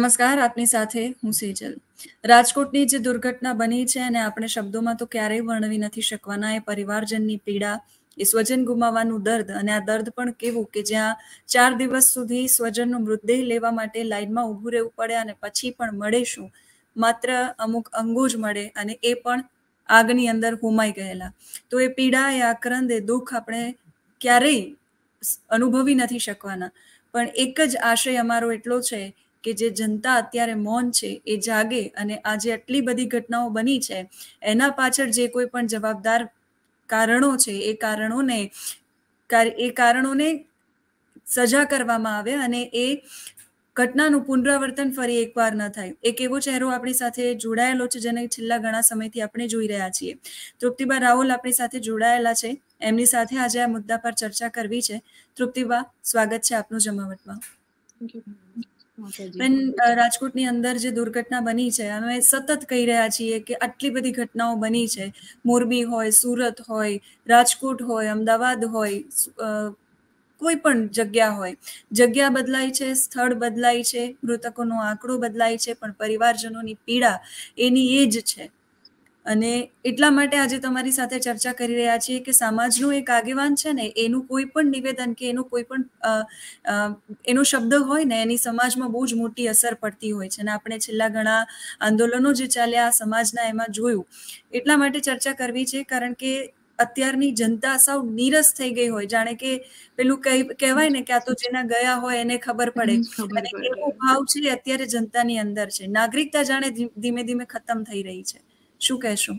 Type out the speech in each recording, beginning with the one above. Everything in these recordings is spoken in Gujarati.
નમસ્કાર આપની સાથે હું સેજલ રાજકોટની જે દુર્ઘટના બની છે અને આપણે શબ્દોમાં તો ક્યારેય વર્ણવી નથી શકવાના એ પરિવારજનની પીડા એ સ્વજન ગુમાવવાનું દર્દ અને આ દર્દ પણ કેવું કે જ્યાં ચાર દિવસ સુધી સ્વજનનો મૃતદેહ લેવા માટે લાઈનમાં ઊભું રહેવું પડે અને પછી પણ મળે શું માત્ર અમુક અંગો જ મળે અને એ પણ આગની અંદર હોમાઈ ગયેલા તો એ પીડા એ આક્રંદ એ દુઃખ આપણે ક્યારેય અનુભવી નથી શકવાના પણ એક જ આશય અમારો એટલો છે કે જે જનતા અત્યારે મૌન છે એ જાગે અને આજે આટલી બધી ઘટનાઓ બની છે એના પાછળ જે કોઈ પણ જવાબદાર કારણો છે એ કારણોને એ કારણોને સજા કરવામાં આવે અને એ ઘટનાનું પુનરાવર્તન ફરી એકવાર ન થાય એક એવો ચહેરો આપણી સાથે જોડાયેલો છે જેને છેલ્લા ઘણા સમયથી આપણે જોઈ રહ્યા છીએ તૃપ્તિબા રાહુલ આપણી સાથે જોડાયેલા છે એમની સાથે આજે આ મુદ્દા પર ચર્ચા કરવી છે તૃપ્તિબા સ્વાગત છે આપનું જમાવટમાં બેન રાજકોટની અંદર જે દુર્ઘટના બની છે અમે સતત કહી રહ્યા છીએ કે આટલી બધી ઘટનાઓ બની છે મોરબી હોય સુરત હોય રાજકોટ હોય અમદાવાદ હોય કોઈ પણ જગ્યા હોય જગ્યા બદલાય છે સ્થળ બદલાય છે મૃતકોનો આંકડો બદલાય છે પણ પરિવારજનોની પીડા એની એ જ છે અને એટલા માટે આજે તમારી સાથે ચર્ચા કરી રહ્યા છીએ કે સમાજનું એક આગેવાન છે ને એનું કોઈ પણ નિવેદન કે એનું કોઈ પણ એનો શબ્દ હોય ને એની સમાજમાં બહુ જ મોટી અસર પડતી હોય છે અને આપણે છેલ્લા ઘણા આંદોલનો જે ચાલ્યા સમાજના એમાં જોયું એટલા માટે ચર્ચા કરવી છે કારણ કે અત્યારની જનતા સાવ નીરસ થઈ ગઈ હોય જાણે કે પેલું કહેવાય ને કે આ તો જેના ગયા હોય એને ખબર પડે અને એવો ભાવ છે અત્યારે જનતાની અંદર છે નાગરિકતા જાણે ધીમે ધીમે ખતમ થઈ રહી છે શું કહેશો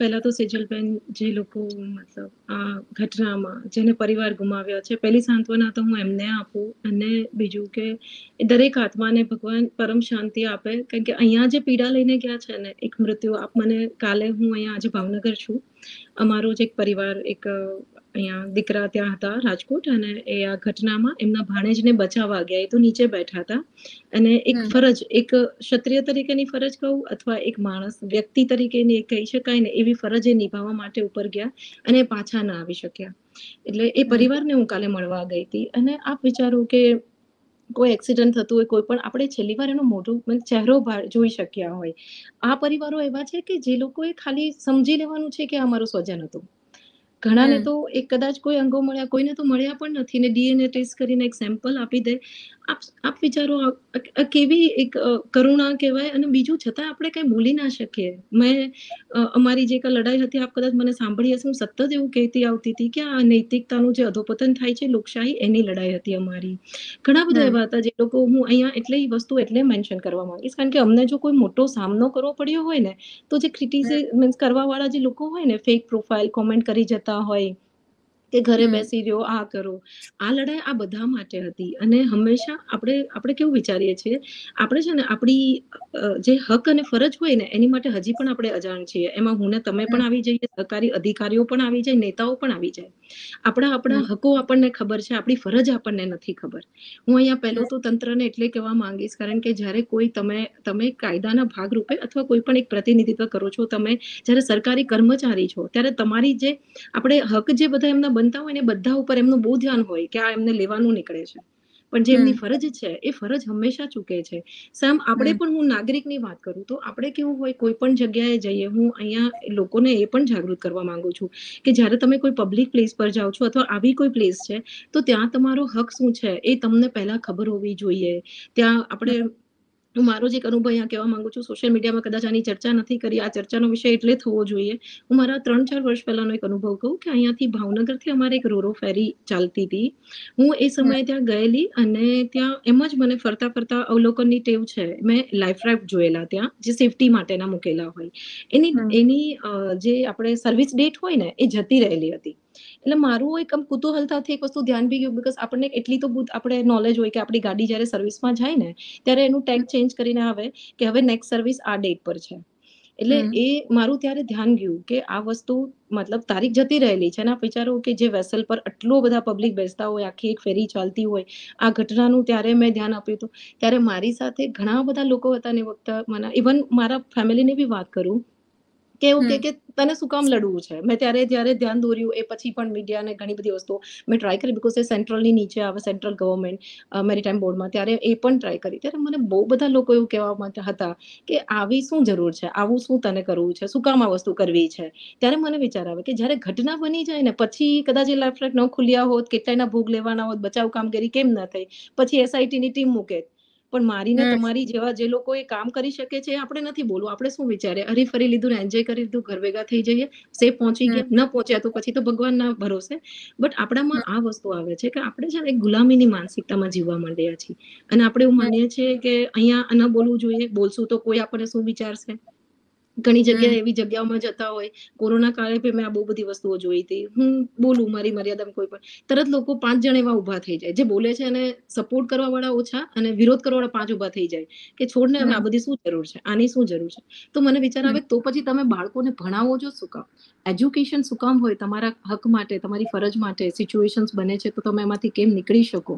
પહેલા તો સેજલબેન જે લોકો મતલબ આ ઘટનામાં જેને પરિવાર ગુમાવ્યો છે પહેલી સાંત્વના તો હું એમને આપું અને બીજું કે દરેક આત્માને ભગવાન પરમ શાંતિ આપે કારણ કે અહીંયા જે પીડા લઈને ગયા છે ને એક મૃત્યુ આપ મને કાલે હું અહીંયા આજે ભાવનગર છું અમારો જ એક પરિવાર એક અહીંયા દીકરા ત્યાં હતા રાજકોટ અને એ આ ઘટનામાં એમના ભાણેજને બચાવવા ગયા એ તો નીચે બેઠા હતા અને એક ફરજ એક ક્ષત્રિય તરીકેની ફરજ કહું અથવા એક માણસ વ્યક્તિ તરીકેની કહી શકાય ને એવી ફરજ એ નિભાવવા માટે ઉપર ગયા અને પાછા ના આવી શક્યા એટલે એ પરિવારને હું કાલે મળવા ગઈ હતી અને આપ વિચારો કે કોઈ એક્સિડન્ટ થતું હોય કોઈ પણ આપણે છેલ્લી વાર એનો મોટો ચહેરો જોઈ શક્યા હોય આ પરિવારો એવા છે કે જે લોકોએ ખાલી સમજી લેવાનું છે કે આ મારું સ્વજન હતું ઘણાને તો એક કદાચ કોઈ અંગો મળ્યા કોઈને તો મળ્યા પણ નથી ને ડીએનએ ટેસ્ટ કરીને એક સેમ્પલ આપી દે આપ આપ વિચારો કેવી એક કરુણા કહેવાય અને બીજું છતાં આપણે કંઈ ભૂલી ના શકીએ મેં અમારી જે લડાઈ હતી આપ કદાચ મને સાંભળી હશે હું સતત એવું કહેતી આવતી હતી કે આ નૈતિકતાનું જે અધોપતન થાય છે લોકશાહી એની લડાઈ હતી અમારી ઘણા બધા એવા હતા જે લોકો હું અહીંયા એટલે એ વસ્તુ એટલે મેન્શન કરવા માંગીશ કારણ કે અમને જો કોઈ મોટો સામનો કરવો પડ્યો હોય ને તો જે ક્રિટિસાઇઝ મીન્સ કરવાવાળા જે લોકો હોય ને ફેક પ્રોફાઇલ કોમેન્ટ કરી જતા હોય કે ઘરે બેસી રહ્યો આ કરો આ લડાઈ આ બધા માટે હતી અને હંમેશા આપણે આપણે કેવું વિચારીએ છીએ આપણે છે ને આપણી જે હક અને ફરજ હોય ને એની માટે હજી પણ આપણે અજાણ છીએ એમાં હું ને તમે પણ આવી જઈએ સરકારી અધિકારીઓ પણ આવી જાય નેતાઓ પણ આવી જાય આપણા આપણા હકો આપણને ખબર છે આપણી ફરજ આપણને નથી ખબર હું અહીંયા પહેલો તો તંત્રને એટલે કહેવા માંગીશ કારણ કે જ્યારે કોઈ તમે તમે કાયદાના ભાગ રૂપે અથવા કોઈ પણ એક પ્રતિનિધિત્વ કરો છો તમે જ્યારે સરકારી કર્મચારી છો ત્યારે તમારી જે આપણે હક જે બધા એમના બનતા હોય ને બધા ઉપર એમનું બહુ ધ્યાન હોય કે આ એમને લેવાનું નીકળે છે પણ જેમની ફરજ છે એ ફરજ હંમેશા ચૂકે છે સેમ આપણે પણ હું નાગરિકની વાત કરું તો આપણે કેવું હોય કોઈ પણ જગ્યાએ જઈએ હું અહીંયા લોકોને એ પણ જાગૃત કરવા માંગુ છું કે જ્યારે તમે કોઈ પબ્લિક પ્લેસ પર જાઓ છો અથવા આવી કોઈ પ્લેસ છે તો ત્યાં તમારો હક શું છે એ તમને પહેલા ખબર હોવી જોઈએ ત્યાં આપણે હું મારો જે એક અનુભવ અહીંયા કહેવા માંગુ છું સોશિયલ મીડિયામાં કદાચ આની ચર્ચા નથી કરી આ ચર્ચાનો વિષય એટલે થવો જોઈએ હું મારા ત્રણ ચાર વર્ષ પહેલાનો એક અનુભવ કહું કે અહીંયાથી ભાવનગરથી અમારે એક રોરો ફેરી ચાલતી હતી હું એ સમયે ત્યાં ગયેલી અને ત્યાં એમ જ મને ફરતા ફરતા અવલોકનની ટેવ છે મેં લાઈફ રાફ્ટ જોયેલા ત્યાં જે સેફટી માટેના મૂકેલા હોય એની એની જે આપણે સર્વિસ ડેટ હોય ને એ જતી રહેલી હતી એટલે મારું એક આમ કુતૂહલ થતી એક વસ્તુ ધ્યાન બી ગયું બીકોઝ આપણને એટલી તો આપણે નોલેજ હોય કે આપણી ગાડી જ્યારે સર્વિસમાં જાય ને ત્યારે એનું ટેગ ચેન્જ કરીને આવે કે હવે નેક્સ્ટ સર્વિસ આ ડેટ પર છે એટલે એ મારું ત્યારે ધ્યાન ગયું કે આ વસ્તુ મતલબ તારીખ જતી રહેલી છે અને વિચારો કે જે વેસલ પર આટલો બધા પબ્લિક બેસતા હોય આખી એક ફેરી ચાલતી હોય આ ઘટનાનું ત્યારે મેં ધ્યાન આપ્યું હતું ત્યારે મારી સાથે ઘણા બધા લોકો હતા ને વખત મને ઇવન મારા ફેમિલીને બી વાત કરું કે એવું કે તને શું કામ લડવું છે મેં ત્યારે જ્યારે ધ્યાન દોર્યું એ પછી પણ મીડિયાને ઘણી બધી વસ્તુ મેં ટ્રાય કરી બીકોઝ એ સેન્ટ્રલની નીચે આવે સેન્ટ્રલ ગવર્મેન્ટ મેરીટાઈમ બોર્ડમાં ત્યારે એ પણ ટ્રાય કરી ત્યારે મને બહુ બધા લોકો એવું કહેવા માટે હતા કે આવી શું જરૂર છે આવું શું તને કરવું છે શું કામ આ વસ્તુ કરવી છે ત્યારે મને વિચાર આવે કે જ્યારે ઘટના બની જાય ને પછી કદાચ એ લાઇફ ન ખુલ્યા હોત કેટલાયના ભોગ લેવાના હોત બચાવ કામગીરી કેમ ન થઈ પછી એસઆઈટીની ટીમ મૂકે પણ મારી ને તમારી જેવા જે લોકો એ કામ કરી શકે છે આપણે નથી બોલવું આપણે શું વિચારે હરી ફરી લીધું ને એન્જોય કરી લીધું ઘર ભેગા થઈ જઈએ સે પહોંચી ગયા ન પહોંચ્યા તો પછી તો ભગવાન ના ભરોસે બટ આપણામાં આ વસ્તુ આવે છે કે આપણે છે ને એક ગુલામીની માનસિકતામાં જીવવા માંડ્યા છીએ અને આપણે એવું માનીએ છીએ કે અહીંયા ન બોલવું જોઈએ બોલશું તો કોઈ આપણને શું વિચારશે ઘણી જગ્યાએ એવી જગ્યાઓમાં જતા હોય કોરોના કાળે પણ મેં આ બહુ બધી વસ્તુઓ જોઈ હતી હું બોલું મારી મર્યાદામાં કોઈ પણ તરત લોકો પાંચ જણ એવા ઉભા થઈ જાય જે બોલે છે અને સપોર્ટ કરવા વાળા ઓછા અને વિરોધ કરવા વાળા પાંચ ઉભા થઈ જાય કે છોડને આ બધી શું જરૂર છે આની શું જરૂર છે તો મને વિચાર આવે તો પછી તમે બાળકોને ભણાવો છો શું કામ એજ્યુકેશન શું કામ હોય તમારા હક માટે તમારી ફરજ માટે સિચ્યુએશન બને છે તો તમે એમાંથી કેમ નીકળી શકો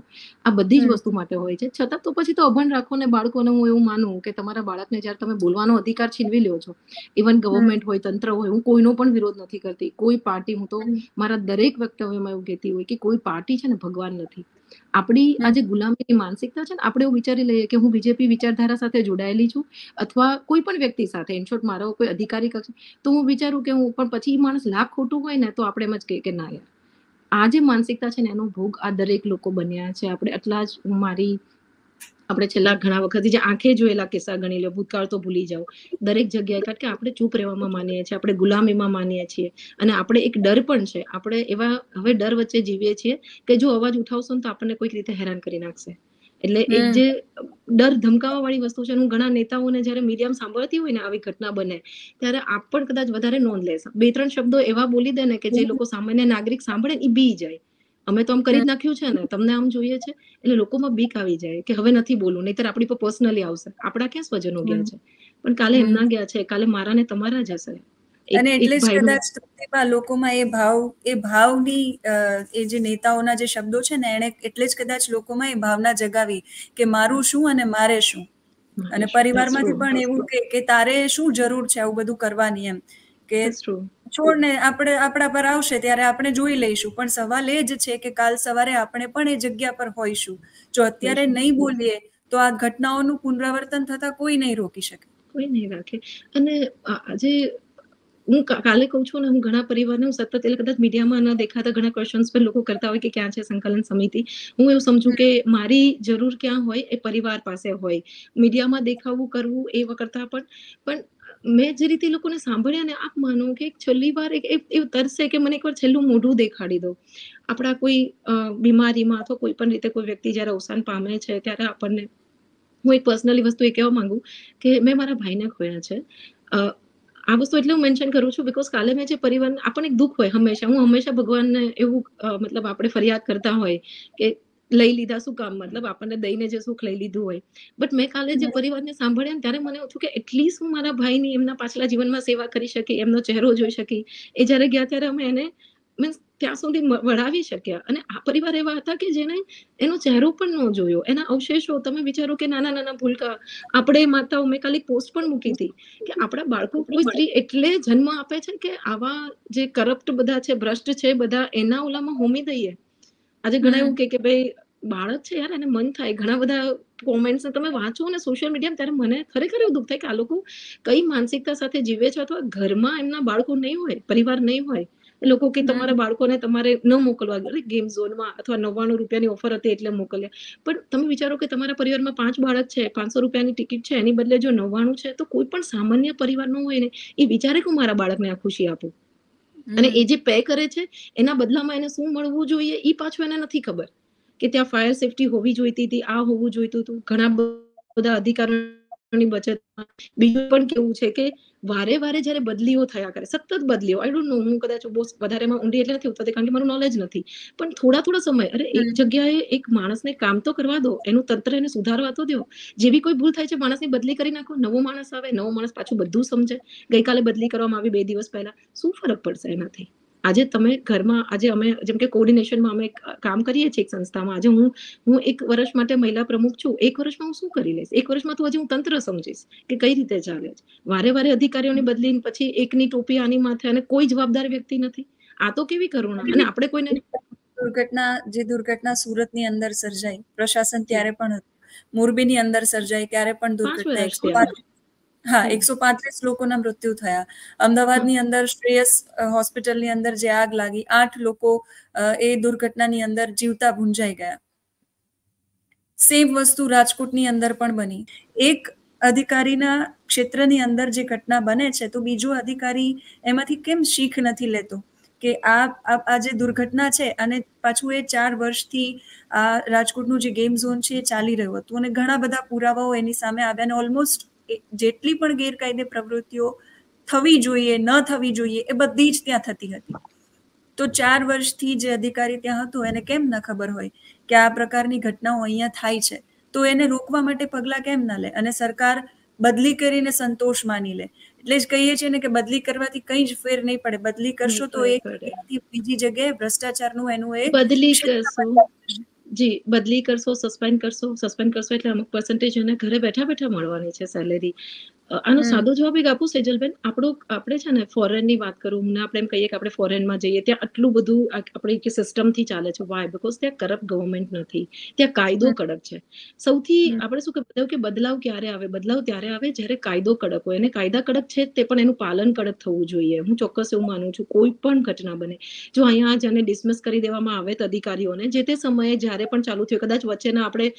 આ બધી જ વસ્તુ માટે હોય છે છતાં તો પછી તો અભણ રાખો ને બાળકોને હું એવું માનું કે તમારા બાળકને જ્યારે તમે બોલવાનો અધિકાર છીનવી લ્યો છો ઇવન ગવર્મેન્ટ હોય તંત્ર હોય હું કોઈનો પણ વિરોધ નથી કરતી કોઈ પાર્ટી હું તો મારા દરેક વક્તવ્યમાં એવું કહેતી હોય કે કોઈ પાર્ટી છે ને ભગવાન નથી આપણી આજે જે ગુલામીની માનસિકતા છે ને આપણે એવું વિચારી લઈએ કે હું બીજેપી વિચારધારા સાથે જોડાયેલી છું અથવા કોઈ પણ વ્યક્તિ સાથે ઇનશોર્ટ મારો કોઈ અધિકારી કક્ષ તો હું વિચારું કે હું પણ પછી માણસ લાખ ખોટું હોય ને તો આપણે એમ જ કહીએ કે ના યાર આ જે માનસિકતા છે ને એનો ભોગ આ દરેક લોકો બન્યા છે આપણે આટલા જ મારી આપણે છેલ્લા ઘણા વખતથી જે આંખે જોયેલા કિસ્સા ગણી લો ભૂતકાળ તો ભૂલી જાઓ દરેક જગ્યાએ કારણ કે આપણે ચૂપ રહેવામાં માનીએ છીએ આપણે ગુલામીમાં માનીએ છીએ અને આપણે એક ડર પણ છે આપણે એવા હવે ડર વચ્ચે જીવીએ છીએ કે જો અવાજ ઉઠાવશો ને તો આપણને કોઈક રીતે હેરાન કરી નાખશે એટલે એક જે ડર ધમકાવા વાળી વસ્તુ છે હું ઘણા નેતાઓને જયારે મીડિયામ સાંભળતી હોય ને આવી ઘટના બને ત્યારે આપ પણ કદાચ વધારે નોંધ લેશે બે ત્રણ શબ્દો એવા બોલી દે ને કે જે લોકો સામાન્ય નાગરિક સાંભળે એ બી જાય અમે તો આમ કરી જ નાખ્યું છે ને તમને આમ જોઈએ છે એટલે લોકોમાં બીક આવી જાય કે હવે નથી બોલવું નહીતર આપણી પર્સનલી આવશે આપણા ક્યાં સ્વજનો ગયા છે પણ કાલે એમના ગયા છે કાલે મારા ને તમારા જ હશે અને એટલે જ કદાચ તકલીફા લોકોમાં એ ભાવ એ ભાવની એ જે નેતાઓના જે શબ્દો છે ને એણે એટલે જ કદાચ લોકોમાં એ ભાવના જગાવી કે મારું શું અને મારે શું અને પરિવારમાંથી પણ એવું કે તારે શું જરૂર છે આવું બધું કરવાની એમ કે છોડને આપણે આપણા પર આવશે ત્યારે આપણે જોઈ લઈશું પણ સવાલ એ જ છે કે કાલ સવારે આપણે પણ એ જગ્યા પર હોઈશું જો અત્યારે નહીં બોલીએ તો આ ઘટનાઓનું પુનરાવર્તન થતા કોઈ નહીં રોકી શકે કોઈ નહીં રાખે અને આજે હું કાલે કહું છું ને હું ઘણા પરિવારને હું સતત એટલે કદાચ મીડિયામાં ના દેખાતા ઘણા ક્વેશ્ચન્સ પર લોકો કરતા હોય કે ક્યાં છે સંકલન સમિતિ હું એવું સમજુ કે મારી જરૂર ક્યાં હોય એ પરિવાર પાસે હોય મીડિયામાં દેખાવું કરવું એ કરતાં પણ પણ મેં જે રીતે લોકોને સાંભળ્યા ને આપ માનો કે એક છેલ્લી વાર એક એવું તરસે કે મને એકવાર છેલ્લું મોઢું દેખાડી દો આપણા કોઈ બીમારીમાં અથવા કોઈ પણ રીતે કોઈ વ્યક્તિ જ્યારે અવસાન પામે છે ત્યારે આપણને હું એક પર્સનલી વસ્તુ એ કહેવા માંગુ કે મેં મારા ભાઈને ખોયા છે આ વસ્તુ એટલે હું મેન્શન કરું છું બિકોઝ કાલે મેં જે પરિવાર આપણને એક દુઃખ હોય હંમેશા હું હંમેશા ભગવાનને એવું મતલબ આપણે ફરિયાદ કરતા હોય કે લઈ લીધા શું કામ મતલબ આપણને દઈને જે સુખ લઈ લીધું હોય બટ મેં કાલે જે પરિવારને સાંભળ્યા ને ત્યારે મને થયું કે એટલીસ્ટ હું મારા ભાઈની એમના પાછલા જીવનમાં સેવા કરી શકી એમનો ચહેરો જોઈ શકી એ જ્યારે ગયા ત્યારે અમે એને મીન્સ ત્યાં સુધી વળાવી શક્યા અને આ પરિવાર એવા હતા કે જેને એનો ચહેરો પણ ન જોયો એના અવશેષો તમે વિચારો કે નાના નાના ભૂલકા આપણે માતાઓ મેં કાલે પોસ્ટ પણ મૂકી હતી કે આપણા બાળકો કોઈ સ્ત્રી એટલે જન્મ આપે છે કે આવા જે કરપ્ટ બધા છે ભ્રષ્ટ છે બધા એના ઓલામાં હોમી દઈએ આજે ઘણા એવું કે ભાઈ બાળક છે યાર એને મન થાય ઘણા બધા કોમેન્ટ્સ તમે વાંચો ને સોશિયલ મીડિયા ત્યારે મને ખરેખર એવું દુઃખ થાય કે આ લોકો કઈ માનસિકતા સાથે જીવે છે અથવા ઘરમાં એમના બાળકો નહીં હોય પરિવાર નહીં હોય એ લોકો કે તમારા બાળકોને તમારે ન મોકલવા ગયો ગેમ ઝોનમાં અથવા નવ્વાણું રૂપિયાની ઓફર હતી એટલે મોકલ્યા પણ તમે વિચારો કે તમારા પરિવારમાં પાંચ બાળક છે પાંચસો રૂપિયાની ટિકિટ છે એની બદલે જો નવ્વાણું છે તો કોઈ પણ સામાન્ય પરિવારનું હોય ને એ વિચારે કે હું મારા બાળકને આ ખુશી આપું અને એ જે પે કરે છે એના બદલામાં એને શું મળવું જોઈએ એ પાછું એને નથી ખબર કે ત્યાં ફાયર સેફટી હોવી જોઈતી હતી આ હોવું જોઈતું હતું ઘણા બધા અધિકારીઓ ની બચત બીજું પણ કેવું છે કે વારે વારે જ્યારે બદલીઓ થયા કરે સતત બદલીઓ આઈ ડોન્ટ નો હું કદાચ બહુ વધારેમાં ઊંડી એટલે નથી ઉતરતી કારણ કે મારું નોલેજ નથી પણ થોડા થોડા સમય અરે એક જગ્યાએ એક માણસને કામ તો કરવા દો એનું તંત્ર એને સુધારવા તો દો જેવી કોઈ ભૂલ થાય છે માણસની બદલી કરી નાખો નવો માણસ આવે નવો માણસ પાછું બધું સમજે ગઈકાલે બદલી કરવામાં આવી બે દિવસ પહેલા શું ફરક પડશે એનાથી આજે તમે ઘરમાં આજે અમે જેમ કે કોર્ડિનેશનમાં અમે કામ કરીએ છીએ એક સંસ્થામાં આજે હું હું એક વર્ષ માટે મહિલા પ્રમુખ છું એક વર્ષમાં હું શું કરી લઈશ એક વર્ષમાં તો આજે હું તંત્ર સમજીશ કે કઈ રીતે ચાલે છે વારે વારે અધિકારીઓની બદલી પછી એકની ટોપી આની માથે અને કોઈ જવાબદાર વ્યક્તિ નથી આ તો કેવી કરુણા અને આપણે કોઈને દુર્ઘટના જે દુર્ઘટના સુરતની અંદર સર્જાઈ પ્રશાસન ત્યારે પણ મોરબીની અંદર સર્જાઈ ત્યારે પણ દુર્ઘટના હા એકસો પાંત્રીસ લોકોના મૃત્યુ થયા અમદાવાદની અંદર શ્રેયસ હોસ્પિટલની અંદર જે આગ લાગી આઠ લોકો એ દુર્ઘટનાની અંદર જીવતા ભૂંજાઈ ગયા સેમ વસ્તુ રાજકોટની અંદર પણ બની એક અધિકારીના ક્ષેત્રની અંદર જે ઘટના બને છે તો બીજો અધિકારી એમાંથી કેમ શીખ નથી લેતો કે આ આ જે દુર્ઘટના છે અને પાછું એ ચાર વર્ષથી આ રાજકોટનું જે ગેમ ઝોન છે એ ચાલી રહ્યું હતું અને ઘણા બધા પુરાવાઓ એની સામે આવ્યા અને ઓલમોસ્ટ જેટલી પણ ગેરકાયદે પ્રવૃત્તિઓ થવી જોઈએ ન થવી જોઈએ એ બધી જ ત્યાં થતી હતી તો ચાર વર્ષથી જે અધિકારી ત્યાં હતો એને કેમ ન ખબર હોય કે આ પ્રકારની ઘટનાઓ અહીંયા થાય છે તો એને રોકવા માટે પગલાં કેમ ન લે અને સરકાર બદલી કરીને સંતોષ માની લે એટલે જ કહીએ છીએ ને કે બદલી કરવાથી કંઈ જ ફેર નહીં પડે બદલી કરશો તો એક બીજી જગ્યાએ ભ્રષ્ટાચારનું એનું એ બદલી કરશું જી બદલી કરશો સસ્પેન્ડ કરશો સસ્પેન્ડ કરશો એટલે અમુક પર્સન્ટેજ એને ઘરે બેઠા બેઠા મળવાની છે સેલેરી આનો સાદો જવાબ એક આપું સેજલબેન આપણો આપણે છે ને ફોરેન ની વાત કરું હમણાં આપણે એમ કહીએ કે આપણે ફોરેનમાં જઈએ ત્યાં આટલું બધું આપણે કે થી ચાલે છે વાય બિકોઝ ત્યાં કરપ્ટ ગવર્મેન્ટ નથી ત્યાં કાયદો કડક છે સૌથી આપણે શું કહ્યું કે બદલાવ ક્યારે આવે બદલાવ ત્યારે આવે જ્યારે કાયદો કડક હોય અને કાયદા કડક છે તે પણ એનું પાલન કડક થવું જોઈએ હું ચોક્કસ એવું માનું છું કોઈ પણ ઘટના બને જો અહીંયા જેને ડિસમિસ કરી દેવામાં આવે તો અધિકારીઓને જે તે સમયે જ્યારે પણ ચાલુ થયું કદાચ વચ્ચેના આપણે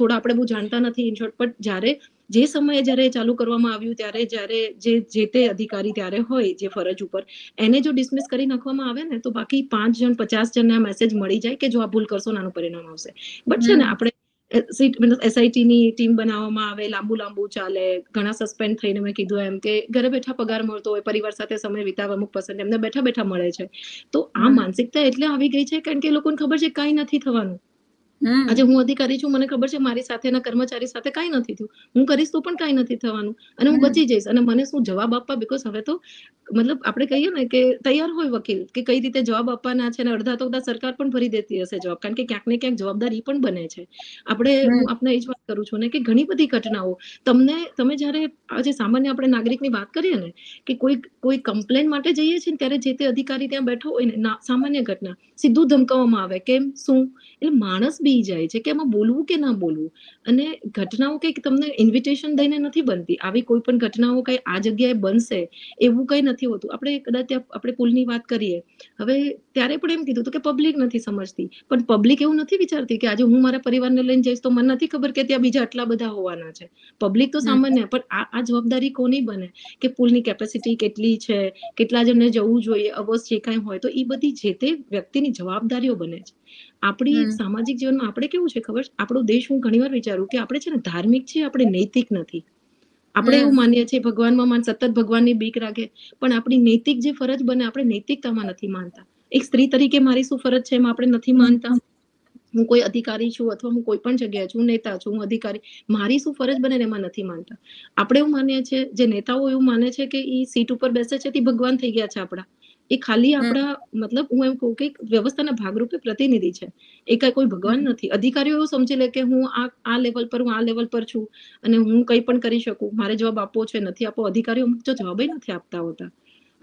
થોડા આપણે બહુ જાણતા નથી ઇન શોર્ટ પણ જ્યારે જે સમયે જ્યારે ચાલુ કરવામાં આવ્યું ત્યારે જ્યારે જે જે તે અધિકારી ત્યારે હોય જે ફરજ ઉપર એને જો ડિસમિસ કરી નાખવામાં આવે ને તો બાકી પાંચ જણ પચાસ જણના મેસેજ મળી જાય કે જો આ ભૂલ કરશો નાનું પરિણામ આવશે બટ છે ને આપણે એસઆઈટી ની ટીમ બનાવવામાં આવે લાંબુ લાંબુ ચાલે ઘણા સસ્પેન્ડ થઈને મેં કીધું એમ કે ઘરે બેઠા પગાર મળતો હોય પરિવાર સાથે સમય વિતાવવા અમુક પસંદ એમને બેઠા બેઠા મળે છે તો આ માનસિકતા એટલે આવી ગઈ છે કારણ કે લોકોને ખબર છે કઈ નથી થવાનું આજે હું અધિકારી છું મને ખબર છે મારી સાથેના કર્મચારી સાથે કઈ નથી થયું હું કરીશ તો પણ કાંઈ નથી થવાનું અને હું બચી જઈશ અને મને શું જવાબ આપવા બીકોઝ હવે તો મતલબ આપણે કહીએ ને કે તૈયાર હોય વકીલ કે કઈ રીતે જવાબ આપવાના છે અને અડધા તો બધા સરકાર પણ ભરી દેતી હશે જવાબ કારણ કે ક્યાંક ને ક્યાંક જવાબદારી પણ બને છે આપણે હું આપને એ જ વાત કરું છું ને કે ઘણી બધી ઘટનાઓ તમને તમે જ્યારે આજે સામાન્ય આપણે નાગરિકની વાત કરીએ ને કે કોઈ કોઈ કમ્પ્લેન માટે જઈએ છીએ ત્યારે જે તે અધિકારી ત્યાં બેઠો હોય ને સામાન્ય ઘટના સીધું ધમકાવવામાં આવે કેમ શું એટલે માણસ બી જાય છે કે એમાં બોલવું કે ના બોલવું અને ઘટનાઓ કંઈક તમને ઇન્વિટેશન દઈને નથી બનતી આવી કોઈ પણ ઘટનાઓ કઈ આ જગ્યાએ બનશે એવું કંઈ નથી હોતું આપણે કદાચ ત્યાં આપણે પુલની વાત કરીએ હવે ત્યારે પણ એમ કીધું કે પબ્લિક નથી સમજતી પણ પબ્લિક એવું નથી વિચારતી કે આજે હું મારા પરિવારને લઈને જઈશ તો મને નથી ખબર કે ત્યાં બીજા આટલા બધા હોવાના છે પબ્લિક તો સામાન્ય પણ આ આ જવાબદારી કોની બને કે પુલની કેપેસિટી કેટલી છે કેટલા જણને જવું જોઈએ અવશ્ય કાંઈ હોય તો એ બધી જે તે વ્યક્તિની જવાબદારીઓ બને છે આપણી સામાજિક જીવનમાં આપણે કેવું છે ખબર આપણો દેશ હું ઘણીવાર વિચારું કે આપણે છે ને ધાર્મિક છીએ આપણે નૈતિક નથી આપણે એવું માનીએ છીએ ભગવાનમાં માન સતત ભગવાનની બીક રાખે પણ આપણી નૈતિક જે ફરજ બને આપણે નૈતિકતામાં નથી માનતા એક સ્ત્રી તરીકે મારી શું ફરજ છે એમાં આપણે નથી માનતા હું કોઈ અધિકારી છું અથવા હું કોઈ પણ જગ્યાએ છું નેતા છું હું અધિકારી મારી શું ફરજ બને એમાં નથી માનતા આપણે એવું માનીએ છીએ જે નેતાઓ એવું માને છે કે એ સીટ ઉપર બેસે છે તે ભગવાન થઈ ગયા છે આપણા એ ખાલી આપણા મતલબ હું એમ કહું કે વ્યવસ્થાના ભાગરૂપે પ્રતિનિધિ છે એ કઈ કોઈ ભગવાન નથી અધિકારીઓ એવું સમજી લે કે હું આ આ લેવલ પર હું આ લેવલ પર છું અને હું કંઈ પણ કરી શકું મારે જવાબ આપવો છે નથી આપવો અધિકારીઓ જો જવાબ નથી આપતા હોતા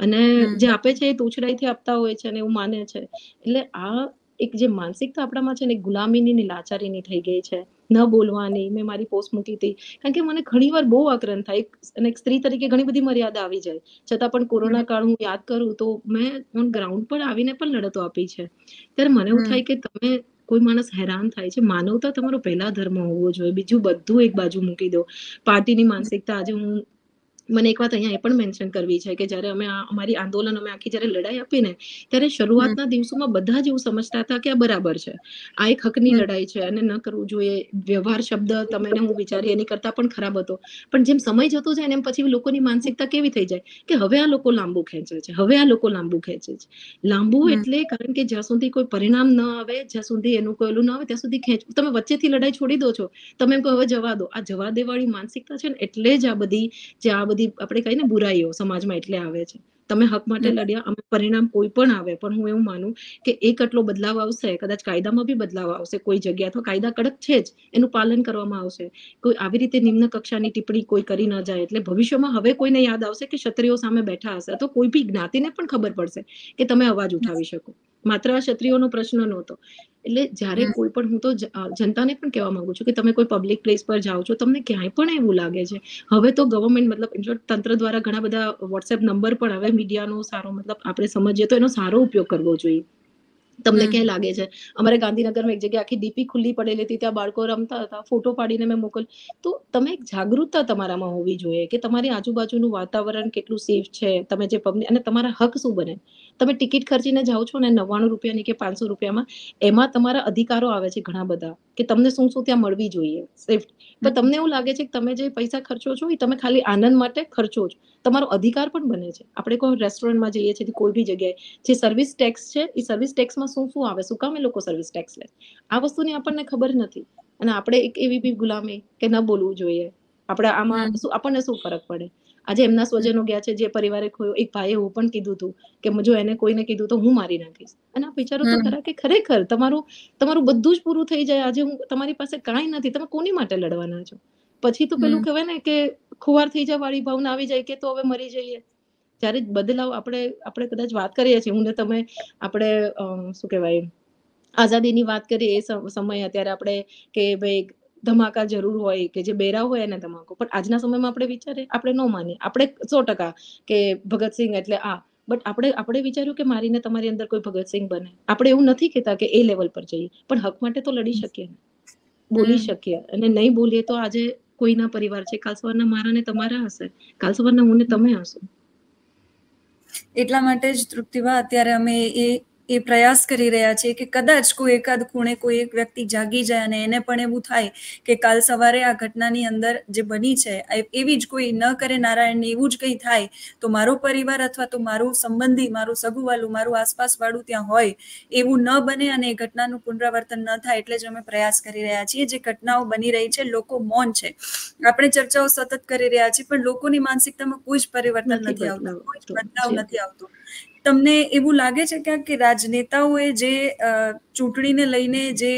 અને જે આપે છે એ તોછડાઈથી આપતા હોય છે અને એવું માને છે એટલે આ એક જે માનસિકતા આપણામાં છે ને ગુલામીની ને લાચારીની થઈ ગઈ છે ન બોલવાની મેં મારી પોસ્ટ મૂકી હતી કારણ કે મને ઘણી વાર બહુ આક્રમ થાય અને સ્ત્રી તરીકે ઘણી બધી મર્યાદા આવી જાય છતાં પણ કોરોના કાળ હું યાદ કરું તો મેં ઓન ગ્રાઉન્ડ પર આવીને પણ લડતો આપી છે ત્યારે મને એવું થાય કે તમે કોઈ માણસ હેરાન થાય છે માનવતા તમારો પહેલા ધર્મ હોવો જોઈએ બીજું બધું એક બાજુ મૂકી દો પાર્ટીની માનસિકતા આજે હું મને એક વાત અહીંયા એ પણ મેન્શન કરવી છે કે જ્યારે અમે અમારી આંદોલન અમે આખી જ્યારે લડાઈ આપીને ત્યારે શરૂઆતના દિવસોમાં બધા જ એવું સમજતા હતા કે આ બરાબર છે આ એક હકની લડાઈ છે અને ન કરવું જોઈએ વ્યવહાર શબ્દ તમે હું વિચારી એની કરતા પણ ખરાબ હતો પણ જેમ સમય જતો જાય એમ પછી લોકોની માનસિકતા કેવી થઈ જાય કે હવે આ લોકો લાંબુ ખેંચે છે હવે આ લોકો લાંબુ ખેંચે છે લાંબુ એટલે કારણ કે જ્યાં સુધી કોઈ પરિણામ ન આવે જ્યાં સુધી એનું કોઈ ન આવે ત્યાં સુધી ખેંચ તમે વચ્ચેથી લડાઈ છોડી દો છો તમે એમ કહો હવે જવા દો આ જવા દેવાળી માનસિકતા છે ને એટલે જ આ બધી જે આ બધી બધી આપણે કહીએ ને બુરાઈઓ સમાજમાં એટલે આવે છે તમે હક માટે લડ્યા અમે પરિણામ કોઈ પણ આવે પણ હું એવું માનું કે એક આટલો બદલાવ આવશે કદાચ કાયદામાં બી બદલાવ આવશે કોઈ જગ્યા અથવા કાયદા કડક છે જ એનું પાલન કરવામાં આવશે કોઈ આવી રીતે નિમ્ન કક્ષાની ટિપ્પણી કોઈ કરી ન જાય એટલે ભવિષ્યમાં હવે કોઈને યાદ આવશે કે ક્ષત્રિયો સામે બેઠા હશે અથવા કોઈ બી જ્ઞાતિને પણ ખબર પડશે કે તમે અવાજ ઉઠાવી શકો માત્ર આ ક્ષત્રિયોનો પ્રશ્ન નહોતો એટલે જયારે કોઈ પણ હું તો જનતાને પણ કહેવા માંગુ છું કે તમે કોઈ પબ્લિક પ્લેસ પર જાઓ છો તમને ક્યાંય પણ એવું લાગે છે હવે તો ગવર્મેન્ટ મતલબ તંત્ર દ્વારા ઘણા બધા વોટ્સએપ નંબર પણ હવે મીડિયાનો સારો મતલબ આપણે સમજીએ તો એનો સારો ઉપયોગ કરવો જોઈએ તમને કે લાગે છે અમારે ગાંધીનગરમાં એક જગ્યા આખી દીપી ખુલ્લી પડેલી હતી ત્યાં બાળકો રમતા હતા ફોટો પાડીને મેં મોકલ તો તમે એક જાગૃતતા તમારામાં હોવી જોઈએ કે તમારી આજુબાજુનું વાતાવરણ કેટલું સેફ છે તમે જે પગની અને તમારા હક શું બને તમે ટિકિટ ખર્ચીને જાઓ છો ને નવ્વાણું રૂપિયાની કે પાંચસો રૂપિયામાં એમાં તમારા અધિકારો આવે છે ઘણા બધા કે તમને શું શું ત્યાં મળવી જોઈએ સેફ્ટ પણ તમને એવું લાગે છે કે તમે જે પૈસા ખર્ચો છો એ તમે ખાલી આનંદ માટે ખર્ચો છો તમારો અધિકાર પણ બને છે આપણે કોઈ રેસ્ટોરન્ટમાં જઈએ છીએ કોઈ બી જગ્યાએ જે સર્વિસ ટેક્સ છે એ સર્વિસ ટેક્સમાં શું શું આવે શું કામ એ લોકો સર્વિસ ટેક્સ લે આ વસ્તુની આપણને ખબર નથી અને આપણે એક એવી બી ગુલામી કે ન બોલવું જોઈએ આપણે આમાં શું આપણને શું ફરક પડે આજે એમના સ્વજનો ગયા છે જે પરિવારે ખોયો એક ભાઈએ એવું પણ કીધું હતું કે જો એને કોઈને કીધું તો હું મારી નાખીશ અને આપ વિચારો તો ખરા કે ખરેખર તમારું તમારું બધું જ પૂરું થઈ જાય આજે હું તમારી પાસે કાંઈ નથી તમે કોની માટે લડવાના છો પછી તો પેલું કહેવાય ને કે ખુવાર થઈ જવા વાળી ભાવના આવી જાય કે તો હવે મરી જઈએ જયારે બદલાવ આપણે આપણે કદાચ વાત કરીએ છીએ હું ને તમે આપણે શું કહેવાય આઝાદીની વાત કરીએ એ સમયે અત્યારે આપણે કે ભાઈ ધમાકા જરૂર હોય કે જે બેરા હોય એને ધમાકો પણ આજના સમયમાં આપણે વિચારે આપણે ન માનીએ આપણે સો ટકા કે ભગતસિંહ એટલે આ બટ આપણે આપણે વિચાર્યું કે મારીને તમારી અંદર કોઈ ભગતસિંહ બને આપણે એવું નથી કહેતા કે એ લેવલ પર જઈએ પણ હક માટે તો લડી શકીએ ને બોલી શકીએ અને નહીં બોલીએ તો આજે કોઈના પરિવાર છે કાલ સવારના મારા ને તમારા હશે કાલ સવારના હું ને તમે હશો એટલા માટે જ તૃપ્તિવા અત્યારે અમે એ એ પ્રયાસ કરી રહ્યા છે કે કદાચ કોઈ એકાદ ખૂણે કોઈ એક વ્યક્તિ જાગી જાય અને એને પણ એવું થાય કે કાલ સવારે આ ઘટનાની અંદર જે બની છે એવી જ કોઈ ન કરે નારાયણને એવું જ કંઈ થાય તો મારો પરિવાર અથવા તો મારું સંબંધી મારું સગુવાલું મારું આસપાસવાળું ત્યાં હોય એવું ન બને અને એ ઘટનાનું પુનરાવર્તન ન થાય એટલે જ અમે પ્રયાસ કરી રહ્યા છીએ જે ઘટનાઓ બની રહી છે લોકો મૌન છે આપણે ચર્ચાઓ સતત કરી રહ્યા છીએ પણ લોકોની માનસિકતામાં કોઈ જ પરિવર્તન નથી આવતું કોઈ જ બદલાવ નથી આવતો તમને એવું લાગે છે ક્યાંક કે રાજનેતાઓએ જે ચૂંટણીને લઈને જે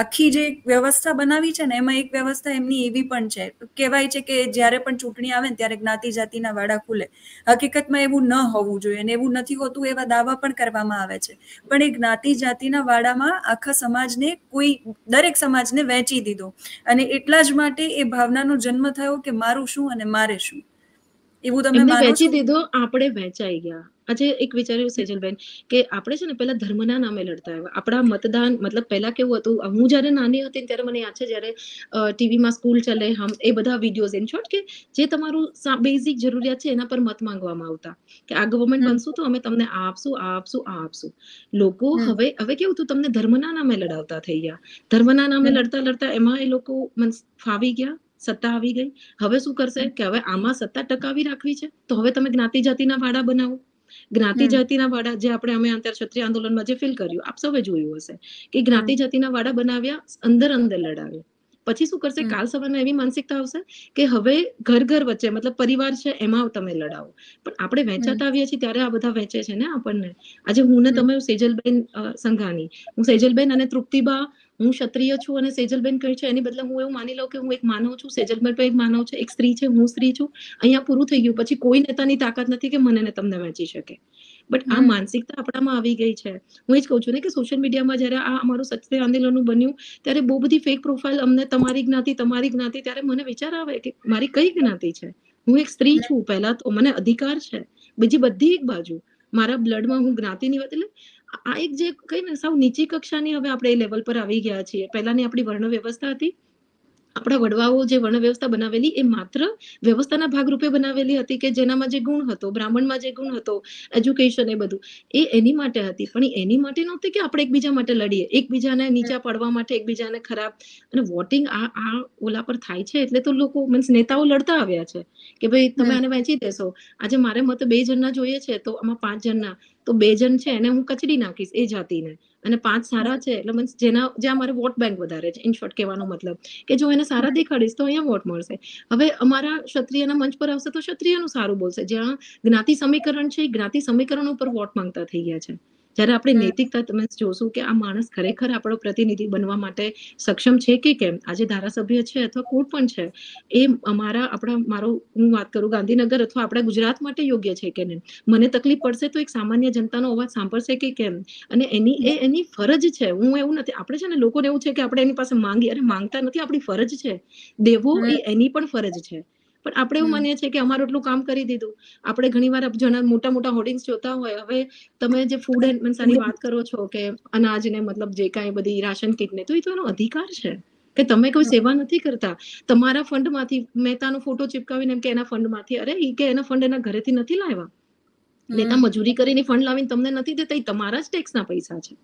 આખી જે વ્યવસ્થા બનાવી છે ને એમાં એક વ્યવસ્થા એમની એવી પણ છે કહેવાય છે કે જ્યારે પણ ચૂંટણી આવે ને ત્યારે જ્ઞાતિ જાતિના વાડા ખુલે હકીકતમાં એવું ન હોવું જોઈએ અને એવું નથી હોતું એવા દાવા પણ કરવામાં આવે છે પણ એ જ્ઞાતિ જાતિના વાડામાં આખા સમાજને કોઈ દરેક સમાજને વહેંચી દીધો અને એટલા જ માટે એ ભાવનાનો જન્મ થયો કે મારું શું અને મારે શું એવું તમે વહેંચી દીધો આપણે વહેંચાઈ ગયા આજે એક વિચાર્યું સેજલબેન કે આપણે છે ને પહેલા ધર્મના નામે લડતા આવ્યા આપણા મતદાન મતલબ પહેલા કેવું હતું હું જયારે નાની હતી ત્યારે મને યાદ છે જ્યારે ટીવીમાં સ્કૂલ ચલે હમ એ બધા વિડીયોઝ એમ શોર્ટ કે જે તમારું બેઝિક જરૂરિયાત છે એના પર મત માંગવામાં આવતા કે આ ગવર્મેન્ટ બનશું તો અમે તમને આ આપશું આ આપશું આ આપશું લોકો હવે હવે કેવું હતું તમને ધર્મના નામે લડાવતા થઈ ગયા ધર્મના નામે લડતા લડતા એમાં એ લોકો ફાવી ગયા સત્તા આવી ગઈ હવે શું કરશે કે હવે આમાં સત્તા ટકાવી રાખવી છે તો હવે તમે જ્ઞાતિ જાતિના વાડા બનાવો જ્ઞાતિ જાતિના વાડા જે આપણે અમે આંતર ક્ષત્રિય આંદોલનમાં જે ફીલ કર્યું આપ સૌએ જોયું હશે કે જ્ઞાતિ જાતિના વાડા બનાવ્યા અંદર અંદર લડાવ્યા પછી શું કરશે કાલ સવારના એવી માનસિકતા આવશે કે હવે ઘર ઘર વચ્ચે મતલબ પરિવાર છે એમાં તમે લડાવો પણ આપણે વેચાતા આવીએ છીએ ત્યારે આ બધા વેચે છે ને આપણને આજે હું ને તમે સેજલબેન સંઘાની હું સેજલબેન અને તૃપ્તિબા હું ક્ષત્રિય છું અને સેજલબેન કહે છે એની બદલે હું એવું માની લઉં કે હું એક માનવ છું સેજલબેન પણ એક માનવ છે એક સ્ત્રી છે હું સ્ત્રી છું અહીંયા પૂરું થઈ ગયું પછી કોઈ નેતાની તાકાત નથી કે મને તમને વહેંચી શકે બટ આ માનસિકતા આપણામાં આવી ગઈ છે હું એ જ કહું છું ને કે સોશિયલ મીડિયામાં જયારે આ અમારું સત્ય આંદોલનનું બન્યું ત્યારે બહુ બધી ફેક પ્રોફાઇલ અમને તમારી જ્ઞાતિ તમારી જ્ઞાતિ ત્યારે મને વિચાર આવે કે મારી કઈ જ્ઞાતિ છે હું એક સ્ત્રી છું પહેલા તો મને અધિકાર છે બીજી બધી એક બાજુ મારા બ્લડમાં હું જ્ઞાતિની વાત એટલે આ એક જે કઈ ને સાવ નીચી કક્ષાની હવે આપણે એ લેવલ પર આવી ગયા છીએ પહેલાની આપણી વર્ણ વ્યવસ્થા હતી આપણા વડવાઓ જે વર્ણ વ્યવસ્થા બનાવેલી એ માત્ર વ્યવસ્થાના ભાગરૂપે બનાવેલી હતી કે જેનામાં જે ગુણ હતો બ્રાહ્મણમાં જે ગુણ હતો એજ્યુકેશન એ બધું એ એની માટે હતી પણ એની માટે નહોતી કે આપણે એકબીજા માટે લડીએ એકબીજાને નીચા પડવા માટે એકબીજાને ખરાબ અને વોટિંગ આ આ ઓલા પર થાય છે એટલે તો લોકો મીન્સ નેતાઓ લડતા આવ્યા છે કે ભાઈ તમે આને વેચી દેશો આજે મારે મત બે જણના જોઈએ છે તો આમાં પાંચ જણના તો બે જણ છે એને હું કચડી નાખીશ એ જાતિને અને પાંચ સારા છે એટલે મીન્સ જેના જ્યાં મારે વોટ બેંક વધારે છે ઇન શોર્ટ કહેવાનો મતલબ કે જો એને સારા દેખાડીશ તો અહીંયા વોટ મળશે હવે અમારા ક્ષત્રિયના મંચ પર આવશે તો ક્ષત્રિયનું સારું બોલશે જ્યાં જ્ઞાતિ સમીકરણ છે એ જ્ઞાતિ સમીકરણ ઉપર વોટ માંગતા થઈ ગયા છે જ્યારે આપણે નૈતિકતા તમે જોશું કે આ માણસ ખરેખર આપણો પ્રતિનિધિ બનવા માટે સક્ષમ છે કે કેમ આજે ધારાસભ્ય છે અથવા કોઈ પણ છે એ અમારા આપણા મારો હું વાત કરું ગાંધીનગર અથવા આપણા ગુજરાત માટે યોગ્ય છે કે નહીં મને તકલીફ પડશે તો એક સામાન્ય જનતાનો અવાજ સાંભળશે કે કેમ અને એની એ એની ફરજ છે હું એવું નથી આપણે છે ને લોકોને એવું છે કે આપણે એની પાસે માંગી અરે માંગતા નથી આપણી ફરજ છે દેવો એ એની પણ ફરજ છે પણ આપણે એવું માનીએ છીએ કે અમારું એટલું કામ કરી દીધું આપણે ઘણીવાર જણા મોટા મોટા હોર્ડિંગ્સ જોતા હોય હવે તમે જે ફૂડ એન્ડ વાત કરો છો કે અનાજ ને મતલબ જે કાંઈ બધી રાશન કીટને તો એ તો એનો અધિકાર છે કે તમે કોઈ સેવા નથી કરતા તમારા ફંડમાંથી મહેતાનો ફોટો ચિપકાવીને એમ કે એના ફંડ માંથી અરે એ કે એના ફંડ એના ઘરેથી નથી લાવ્યા નેતા મજૂરી કરીને ફંડ લાવીને તમને નથી દેતા એ તમારા જ ટેક્સના પૈસા છે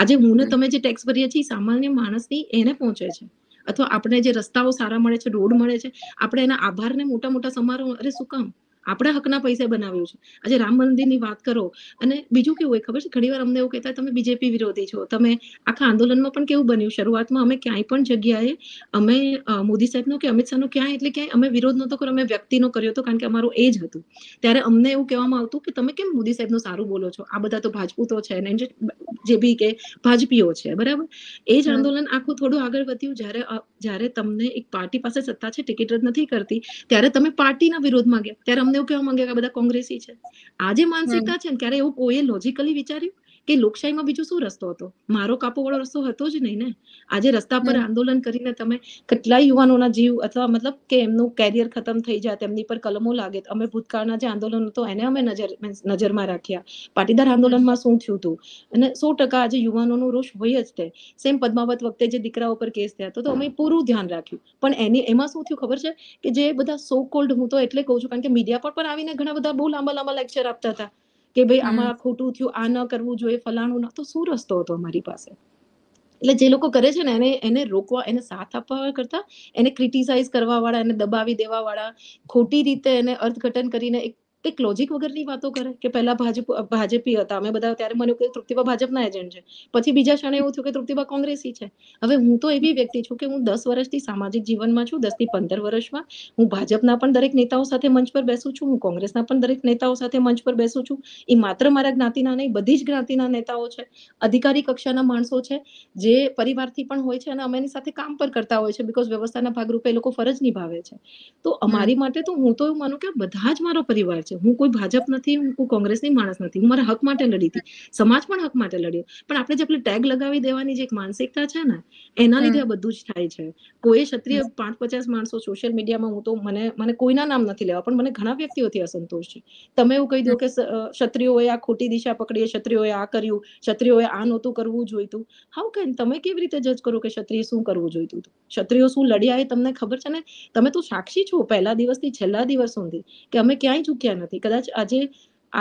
આજે હું ને તમે જે ટેક્સ ભરીએ છીએ સામાન્ય માણસની એને પહોંચે છે અથવા આપણે જે રસ્તાઓ સારા મળે છે રોડ મળે છે આપણે એના આભારને મોટા મોટા સમારોહ અરે શું કામ આપણા હકના પૈસે બનાવ્યું છે આજે રામ મંદિરની વાત કરો અને બીજું કેવું હોય ખબર છે ઘણીવાર અમને એવું કહેતા તમે બીજેપી વિરોધી છો તમે આખા આંદોલનમાં પણ કેવું બન્યું શરૂઆતમાં અમે ક્યાંય પણ જગ્યાએ અમે મોદી સાહેબનો કે અમિત શાહનો ક્યાંય એટલે ક્યાંય અમે વિરોધ નહોતો કર્યો અમે વ્યક્તિનો કર્યો હતો કારણ કે અમારો એ હતું ત્યારે અમને એવું કહેવામાં આવતું કે તમે કેમ મોદી સાહેબનું સારું બોલો છો આ બધા તો ભાજપૂતો છે અને જે બી કે ભાજપીઓ છે બરાબર એ જ આંદોલન આખું થોડું આગળ વધ્યું જ્યારે જ્યારે તમને એક પાર્ટી પાસે સત્તા છે ટિકિટ રદ નથી કરતી ત્યારે તમે પાર્ટીના વિરોધમાં ગયા ત્યારે તમને એવું કહેવા માંગે કે બધા કોંગ્રેસી છે આજે માનસિકતા છે ને ક્યારે એવું કોઈ લોજિકલી વિચાર્યું કે લોકશાહીમાં બીજો શું રસ્તો હતો મારો કાપો વાળો રસ્તો હતો જ નહીં ને આજે રસ્તા પર આંદોલન કરીને તમે કેટલા યુવાનોના જીવ અથવા મતલબ કે એમનું કેરિયર ખતમ થઈ જાય તેમની પર કલમો લાગે અમે ભૂતકાળના જે આંદોલન હતો એને અમે નજર નજરમાં રાખ્યા પાટીદાર આંદોલનમાં શું થયું હતું અને સો ટકા આજે યુવાનોનો રોષ હોય જ તે સેમ પદ્માવત વખતે જે દીકરાઓ પર કેસ થયા હતો તો અમે પૂરું ધ્યાન રાખ્યું પણ એની એમાં શું થયું ખબર છે કે જે બધા સો કોલ્ડ હું તો એટલે કહું છું કારણ કે મીડિયા પર પણ આવીને ઘણા બધા બહુ લાંબા લાંબા લેક્ચર આપતા હતા કે ભાઈ આમાં ખોટું થયું આ ન કરવું જોઈએ ફલાણું ન તો શું રસ્તો હતો અમારી પાસે એટલે જે લોકો કરે છે ને એને એને રોકવા એને સાથ આપવા કરતા એને ક્રિટિસાઇઝ કરવા વાળા એને દબાવી દેવા વાળા ખોટી રીતે એને અર્થઘટન કરીને એક એક લોજિક વગરની વાતો કરે કે પહેલા ભાજપ ભાજપી હતા અમે બધા ત્યારે મને કે તૃપ્તિબા ભાજપના એજન્ટ છે પછી બીજા ક્ષણે એવું થયું કે તૃપ્તિબા કોંગ્રેસી છે હવે હું તો એવી વ્યક્તિ છું કે હું દસ વર્ષથી સામાજિક જીવનમાં છું દસ થી પંદર વર્ષમાં હું ભાજપના પણ દરેક નેતાઓ સાથે મંચ પર બેસું છું હું કોંગ્રેસના પણ દરેક નેતાઓ સાથે મંચ પર બેસું છું એ માત્ર મારા જ્ઞાતિના નહીં બધી જ જ્ઞાતિના નેતાઓ છે અધિકારી કક્ષાના માણસો છે જે પરિવારથી પણ હોય છે અને અમે એની સાથે કામ પર કરતા હોય છે બીકોઝ વ્યવસ્થાના ભાગરૂપે એ લોકો ફરજ નિભાવે છે તો અમારી માટે તો હું તો એવું માનું કે બધા જ મારો પરિવાર છે હું કોઈ ભાજપ નથી હું કોઈ કોંગ્રેસની માણસ નથી હું મારા હક માટે લડી હતી સમાજ પણ હક માટે લડ્યો પણ આપણે જે આપણે ટેગ લગાવી દેવાની જે એક માનસિકતા છે ને એના લીધે આ બધું જ થાય છે કોઈ ક્ષત્રિય પાંચ પચાસ માણસો સોશિયલ મીડિયામાં હું તો મને મને કોઈના નામ નથી લેવા પણ મને ઘણા વ્યક્તિઓથી અસંતોષ છે તમે એવું કહી દો કે ક્ષત્રિયોએ આ ખોટી દિશા પકડી ક્ષત્રિયોએ આ કર્યું ક્ષત્રિયોએ આ નહોતું કરવું જોઈતું હાઉ કેન તમે કેવી રીતે જજ કરો કે ક્ષત્રિય શું કરવું જોઈતું ક્ષત્રિયો શું લડ્યા એ તમને ખબર છે ને તમે તો સાક્ષી છો પહેલા દિવસથી છેલ્લા દિવસ સુધી કે અમે ક્યાંય ચૂક્યા નથી કદાચ આજે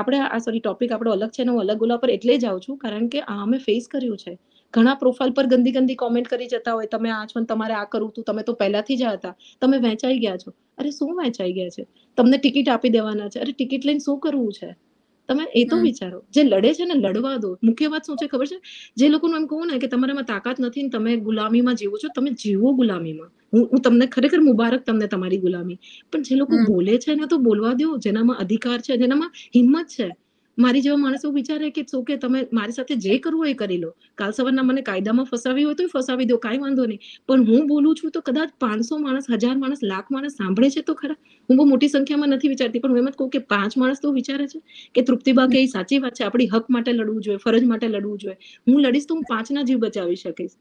આપણે આ સોરી ટોપિક આપણો અલગ છે અને હું અલગ ઓલા પર એટલે જ આવું છું કારણ કે આ અમે ફેસ કર્યું છે ઘણા પ્રોફાઇલ પર ગંદી ગંદી કોમેન્ટ કરી જતા હોય તમે આ છો તમારે આ કરવું હતું તમે તો પહેલાથી જ હતા તમે વેચાઈ ગયા છો અરે શું વેચાઈ ગયા છે તમને ટિકિટ આપી દેવાના છે અરે ટિકિટ લઈને શું કરવું છે તમે એ તો વિચારો જે લડે છે ને લડવા દો મુખ્ય વાત શું છે ખબર છે જે લોકોનું એમ કહું ને કે તમારામાં તાકાત નથી ને તમે ગુલામીમાં જીવો છો તમે જીવો ગુલામીમાં હું તમને ખરેખર મુબારક તમને તમારી ગુલામી પણ જે લોકો બોલે છે એને તો બોલવા દો જેનામાં અધિકાર છે જેનામાં હિંમત છે મારી જેવા માણસો વિચારે કે શું કે તમે મારી સાથે જે કરવું એ કરી લો કાલ સવારના મને કાયદામાં ફસાવી હોય તો ફસાવી દો કાંઈ વાંધો નહીં પણ હું બોલું છું તો કદાચ પાંચસો માણસ હજાર માણસ લાખ માણસ સાંભળે છે તો ખરા હું બહુ મોટી સંખ્યામાં નથી વિચારતી પણ હું એમ જ કહું કે પાંચ માણસ તો વિચારે છે કે તૃપ્તિબા કે એ સાચી વાત છે આપણી હક માટે લડવું જોઈએ ફરજ માટે લડવું જોઈએ હું લડીશ તો હું પાંચના જીવ બચાવી શકીશ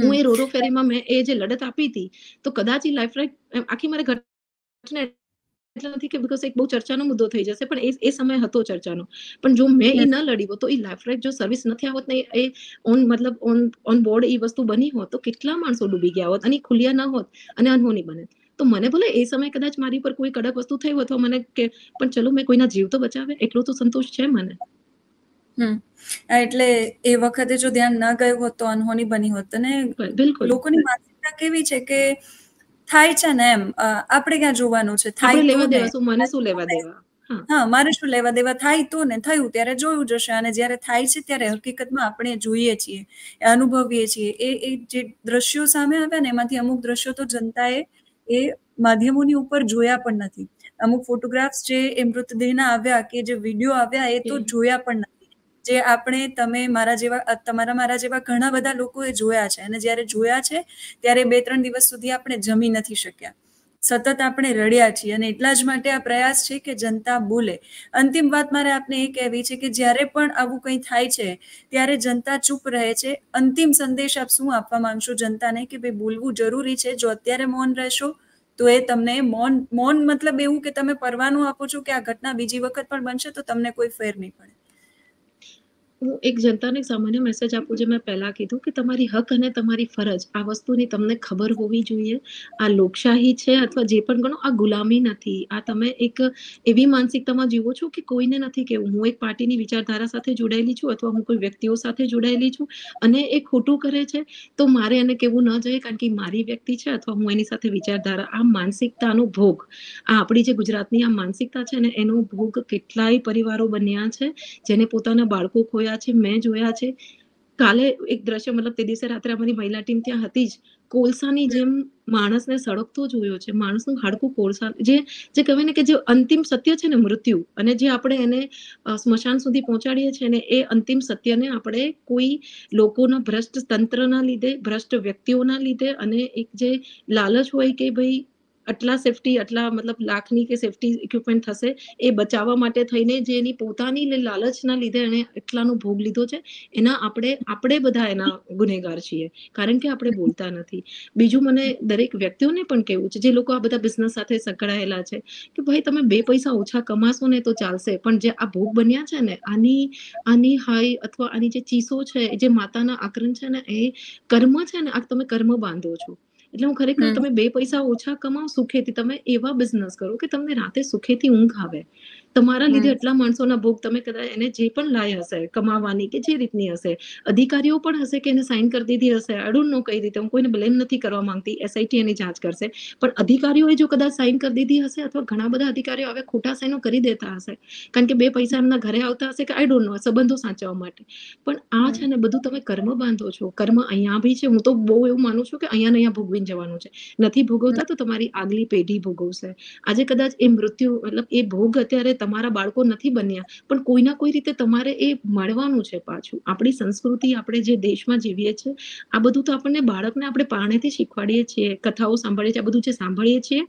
હું એ રોરો ફેરીમાં મેં એ જે લડત આપી હતી તો કદાચ એ લાઈફ લાઈફ આખી મારે ઘટના એટલા નથી કે બિકોઝ એક બહુ ચર્ચાનો મુદ્દો થઈ જશે પણ એ એ સમય હતો ચર્ચાનો પણ જો મેં એ ન લડી હોત તો એ લાઈફ લાઈફ જો સર્વિસ નથી આવત ને એ ઓન મતલબ ઓન ઓન બોર્ડ એ વસ્તુ બની હોત તો કેટલા માણસો ડૂબી ગયા હોત અને ખુલ્યા ન હોત અને અનહોની બને તો મને ભલે એ સમય કદાચ મારી પર કોઈ કડક વસ્તુ થઈ હોય અથવા મને કે પણ ચલો મેં કોઈના જીવ તો બચાવે એટલો તો સંતોષ છે મને એટલે એ વખતે જો ધ્યાન ના ગયું હોત તો અનહોની બની હોત અને લોકોની માનસિકતા કેવી છે કે થાય છે ને એમ આપણે ક્યાં જોવાનું છે થાય લેવા દેવા મને શું લેવા દેવા હા મારે શું લેવા દેવા થાય તો ને થયું ત્યારે જોયું જશે અને જ્યારે થાય છે ત્યારે હકીકતમાં આપણે જોઈએ છીએ અનુભવીએ છીએ એ એ જે દ્રશ્યો સામે આવ્યા ને એમાંથી અમુક દ્રશ્યો તો જનતાએ એ માધ્યમોની ઉપર જોયા પણ નથી અમુક ફોટોગ્રાફ્સ જે એ મૃતદેહના આવ્યા કે જે વિડીયો આવ્યા એ તો જોયા પણ નથી જે આપણે તમે મારા જેવા તમારા મારા જેવા ઘણા બધા લોકોએ જોયા છે અને જ્યારે જોયા છે ત્યારે બે ત્રણ દિવસ સુધી આપણે જમી નથી શક્યા સતત આપણે રડ્યા છીએ અને એટલા જ માટે આ પ્રયાસ છે કે જનતા બોલે અંતિમ વાત મારે આપને એ કહેવી છે કે જ્યારે પણ આવું કંઈ થાય છે ત્યારે જનતા ચૂપ રહે છે અંતિમ સંદેશ આપ શું આપવા માંગશો જનતાને કે ભાઈ બોલવું જરૂરી છે જો અત્યારે મૌન રહેશો તો એ તમને મૌન મૌન મતલબ એવું કે તમે પરવાનું આપો છો કે આ ઘટના બીજી વખત પણ બનશે તો તમને કોઈ ફેર નહીં પડે હું એક જનતાને સામાન્ય મેસેજ આપું જે મેં પહેલાં કીધું કે તમારી હક અને તમારી ફરજ આ વસ્તુની તમને ખબર હોવી જોઈએ આ લોકશાહી છે અથવા જે પણ ગણો આ ગુલામી નથી આ તમે એક એવી માનસિકતામાં જીવો છો કે કોઈને નથી કેવું હું એક પાર્ટીની વિચારધારા સાથે જોડાયેલી છું અથવા હું કોઈ વ્યક્તિઓ સાથે જોડાયેલી છું અને એ ખોટું કરે છે તો મારે એને કહેવું ન જોઈએ કારણ કે મારી વ્યક્તિ છે અથવા હું એની સાથે વિચારધારા આ માનસિકતાનો ભોગ આ આપણી જે ગુજરાતની આ માનસિકતા છે ને એનો ભોગ કેટલાય પરિવારો બન્યા છે જેને પોતાના બાળકો ખોયા જોયા છે મેં જોયા છે કાલે એક દ્રશ્ય મતલબ તે દિવસે રાત્રે અમારી મહિલા ટીમ ત્યાં હતી જ કોલસાની જેમ માણસને સળગતો જોયો છે માણસનું હાડકું કોલસા જે જે કહેવાય ને કે જે અંતિમ સત્ય છે ને મૃત્યુ અને જે આપણે એને સ્મશાન સુધી પહોંચાડીએ છીએ ને એ અંતિમ સત્યને આપણે કોઈ લોકોના ભ્રષ્ટ તંત્રના લીધે ભ્રષ્ટ વ્યક્તિઓના લીધે અને એક જે લાલચ હોય કે ભાઈ આટલા સેફટી આટલા મતલબ લાખની કે સેફટી ઇક્વિપમેન્ટ થશે એ બચાવવા માટે થઈને જે એની પોતાની લાલચના લીધે એને એટલાનો ભોગ લીધો છે એના આપણે આપણે બધા એના ગુનેગાર છીએ કારણ કે આપણે બોલતા નથી બીજું મને દરેક વ્યક્તિઓને પણ કહેવું છે જે લોકો આ બધા બિઝનેસ સાથે સંકળાયેલા છે કે ભાઈ તમે બે પૈસા ઓછા કમાશો ને તો ચાલશે પણ જે આ ભોગ બન્યા છે ને આની આની હાઈ અથવા આની જે ચીસો છે જે માતાના આકરણ છે ને એ કર્મ છે ને આ તમે કર્મ બાંધો છો એટલે હું ખરેખર તમે બે પૈસા ઓછા કમાવ સુખેથી તમે એવા બિઝનેસ કરો કે તમને રાતે સુખેથી ઊંઘ આવે તમારા લીધે એટલા માણસોના ભોગ તમે કદાચ એને જે પણ લાય હશે કમાવાની કે જે રીતની હશે અધિકારીઓ પણ હશે કે એને સાઇન કરી દીધી હશે આઈ નો કઈ રીતે હું કોઈને બ્લેમ નથી કરવા માંગતી એસઆઈટી એની જાંચ કરશે પણ અધિકારીઓએ જો કદાચ સાઇન કરી દીધી હશે અથવા ઘણા બધા અધિકારીઓ હવે ખોટા સાઇનો કરી દેતા હશે કારણ કે બે પૈસા એમના ઘરે આવતા હશે કે આઈ ડોન્ટ નો સંબંધો સાચવવા માટે પણ આ છે ને બધું તમે કર્મ બાંધો છો કર્મ અહીંયા બી છે હું તો બહુ એવું માનું છું કે અહીંયા ને અહીંયા ભોગવીને જવાનું છે નથી ભોગવતા તો તમારી આગલી પેઢી ભોગવશે આજે કદાચ એ મૃત્યુ મતલબ એ ભોગ અત્યારે તમારા બાળકો નથી બન્યા પણ કોઈના કોઈ રીતે તમારે એ મળવાનું છે પાછું આપણી સંસ્કૃતિ આપણે જે દેશમાં જીવીએ છીએ આ બધું તો આપણને બાળકને આપણે પાણેથી શીખવાડીએ છીએ કથાઓ સાંભળીએ છીએ આ બધું જે સાંભળીએ છીએ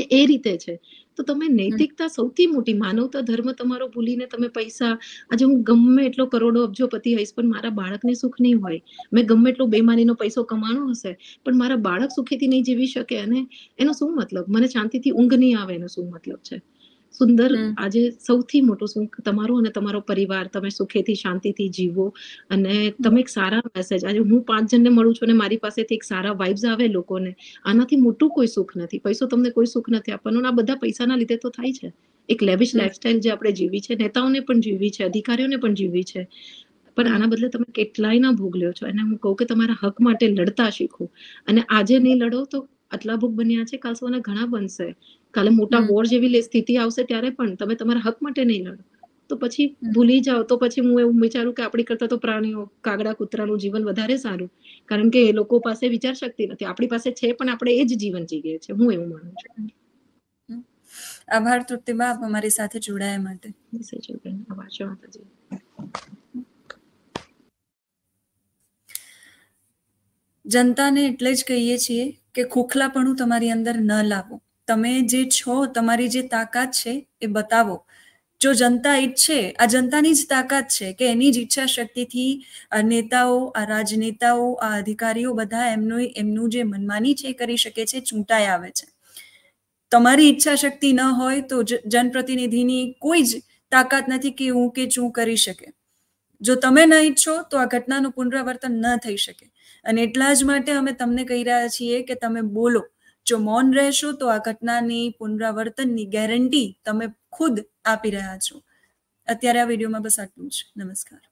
એ એ રીતે છે તો તમે નૈતિકતા સૌથી મોટી માનવતા ધર્મ તમારો ભૂલીને તમે પૈસા આજે હું ગમે એટલો કરોડો અબજોપતિ હઈશ પણ મારા બાળકને સુખ નહીં હોય મેં ગમે એટલો બેમાનીનો પૈસો કમાણો હશે પણ મારા બાળક સુખેથી નહીં જીવી શકે અને એનો શું મતલબ મને શાંતિથી ઊંઘ નહીં આવે એનો શું મતલબ છે સુંદર આજે સૌથી મોટો સુખ તમારો અને તમારો પરિવાર તમે સુખેથી શાંતિથી જીવો અને તમે એક સારા મેસેજ આજે હું પાંચ જણને મળું છું અને મારી પાસેથી એક સારા વાઇબ્સ આવે લોકોને આનાથી મોટું કોઈ સુખ નથી પૈસો તમને કોઈ સુખ નથી આપવાનો આ બધા પૈસાના લીધે તો થાય છે એક લેવિશ લાઈફસ્ટાઈલ જે આપણે જીવી છે નેતાઓને પણ જીવી છે અધિકારીઓને પણ જીવી છે પણ આના બદલે તમે કેટલાય ના ભોગ લ્યો છો અને હું કહું કે તમારા હક માટે લડતા શીખો અને આજે નહીં લડો તો આટલા ભોગ બન્યા છે કાલ સવારે ઘણા બનશે કાલે મોટા વોર જેવી સ્થિતિ આવશે ત્યારે પણ તમે તમારા હક માટે નહીં લડો તો પછી ભૂલી જાઓ તો પછી હું એવું વિચારું કે આપણી કરતા તો પ્રાણીઓ કાગડા કૂતરાનું જીવન વધારે સારું કારણ કે એ લોકો પાસે વિચાર શક્તિ નથી આપણી પાસે છે પણ આપણે એ જ જીવન જીવીએ છીએ હું એવું માનું છું આભાર તૃપ્તિબા આપ અમારી સાથે જોડાયા માટે આભાર છે માતાજી જનતાને એટલે જ કહીએ છીએ કે ખોખલાપણું તમારી અંદર ન લાવો તમે જે છો તમારી જે તાકાત છે એ બતાવો જો જનતા ઈચ્છે આ જનતાની જ તાકાત છે કે એની જ ઈચ્છા શક્તિથી આ નેતાઓ આ રાજનેતાઓ આ અધિકારીઓ બધા એમનું એમનું જે મનમાની છે એ કરી શકે છે ચૂંટાઈ આવે છે તમારી ઈચ્છા શક્તિ ન હોય તો જનપ્રતિનિધિની કોઈ જ તાકાત નથી કે હું કે ચું કરી શકે જો તમે ન ઈચ્છો તો આ ઘટનાનું પુનરાવર્તન ન થઈ શકે અને એટલા જ માટે અમે તમને કહી રહ્યા છીએ કે તમે બોલો જો મૌન રહેશો તો આ ઘટનાની પુનરાવર્તનની ગેરંટી તમે ખુદ આપી રહ્યા છો અત્યારે આ વિડીયોમાં બસ આટલું જ નમસ્કાર